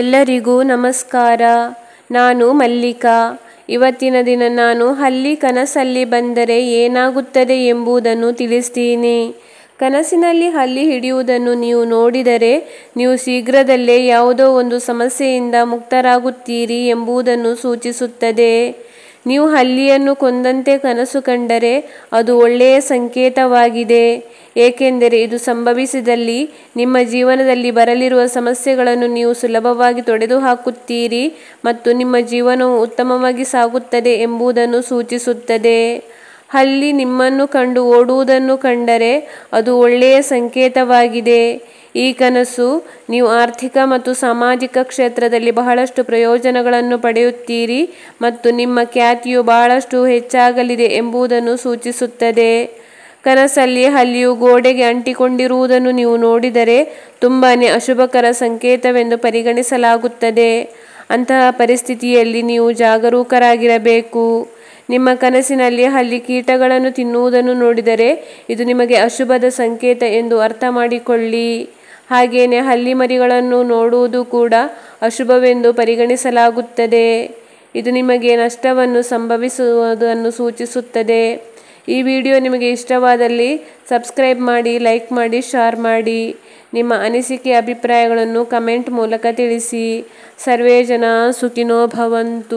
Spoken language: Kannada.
ಎಲ್ಲರಿಗೂ ನಮಸ್ಕಾರ ನಾನು ಮಲ್ಲಿಕಾ ಇವತ್ತಿನ ದಿನ ನಾನು ಹಲ್ಲಿ ಕನಸಲ್ಲಿ ಬಂದರೆ ಏನಾಗುತ್ತದೆ ಎಂಬುದನ್ನು ತಿಳಿಸ್ತೀನಿ ಕನಸಿನಲ್ಲಿ ಹಲ್ಲಿ ಹಿಡಿಯುವುದನ್ನು ನೀವು ನೋಡಿದರೆ ನೀವು ಶೀಘ್ರದಲ್ಲೇ ಯಾವುದೋ ಒಂದು ಸಮಸ್ಯೆಯಿಂದ ಮುಕ್ತರಾಗುತ್ತೀರಿ ಎಂಬುದನ್ನು ಸೂಚಿಸುತ್ತದೆ ನೀವು ಹಲ್ಲಿಯನ್ನು ಕೊಂದಂತೆ ಕನಸು ಕಂಡರೆ ಅದು ಒಳ್ಳೆಯ ಸಂಕೇತವಾಗಿದೆ ಏಕೆಂದರೆ ಇದು ಸಂಭವಿಸಿದಲ್ಲಿ ನಿಮ್ಮ ಜೀವನದಲ್ಲಿ ಬರಲಿರುವ ಸಮಸ್ಯೆಗಳನ್ನು ನೀವು ಸುಲಭವಾಗಿ ತೊಡೆದುಹಾಕುತ್ತೀರಿ ಮತ್ತು ನಿಮ್ಮ ಜೀವನವು ಉತ್ತಮವಾಗಿ ಸಾಗುತ್ತದೆ ಎಂಬುದನ್ನು ಸೂಚಿಸುತ್ತದೆ ಹಲ್ಲಿ ನಿಮ್ಮನ್ನು ಕಂಡು ಓಡುವುದನ್ನು ಕಂಡರೆ ಅದು ಒಳ್ಳೆಯ ಸಂಕೇತವಾಗಿದೆ ಈ ಕನಸು ನೀವು ಆರ್ಥಿಕ ಮತ್ತು ಸಾಮಾಜಿಕ ಕ್ಷೇತ್ರದಲ್ಲಿ ಬಹಳಷ್ಟು ಪ್ರಯೋಜನಗಳನ್ನು ಪಡೆಯುತ್ತೀರಿ ಮತ್ತು ನಿಮ್ಮ ಖ್ಯಾತಿಯು ಬಹಳಷ್ಟು ಹೆಚ್ಚಾಗಲಿದೆ ಎಂಬುದನ್ನು ಸೂಚಿಸುತ್ತದೆ ಕನಸಲ್ಲಿ ಹಲ್ಲಿಯು ಗೋಡೆಗೆ ಅಂಟಿಕೊಂಡಿರುವುದನ್ನು ನೀವು ನೋಡಿದರೆ ತುಂಬಾ ಅಶುಭಕರ ಸಂಕೇತವೆಂದು ಪರಿಗಣಿಸಲಾಗುತ್ತದೆ ಅಂತಹ ಪರಿಸ್ಥಿತಿಯಲ್ಲಿ ನೀವು ಜಾಗರೂಕರಾಗಿರಬೇಕು ನಿಮ್ಮ ಕನಸಿನಲ್ಲಿ ಹಲ್ಲಿ ಕೀಟಗಳನ್ನು ತಿನ್ನುವುದನ್ನು ನೋಡಿದರೆ ಇದು ನಿಮಗೆ ಅಶುಭದ ಸಂಕೇತ ಎಂದು ಅರ್ಥ ಮಾಡಿಕೊಳ್ಳಿ ಹಾಗೆಯೇ ಹಲ್ಲಿ ಮರಿಗಳನ್ನು ನೋಡುವುದು ಕೂಡ ಅಶುಭವೆಂದು ಪರಿಗಣಿಸಲಾಗುತ್ತದೆ ಇದು ನಿಮಗೆ ನಷ್ಟವನ್ನು ಸಂಭವಿಸುವುದನ್ನು ಸೂಚಿಸುತ್ತದೆ ಈ ವಿಡಿಯೋ ನಿಮಗೆ ಇಷ್ಟವಾದಲ್ಲಿ ಸಬ್ಸ್ಕ್ರೈಬ್ ಮಾಡಿ ಲೈಕ್ ಮಾಡಿ ಶೇರ್ ಮಾಡಿ ನಿಮ್ಮ ಅನಿಸಿಕೆ ಅಭಿಪ್ರಾಯಗಳನ್ನು ಕಮೆಂಟ್ ಮೂಲಕ ತಿಳಿಸಿ ಸರ್ವೇ ಜನ ಸುಖಿನೋ ಭವಂತು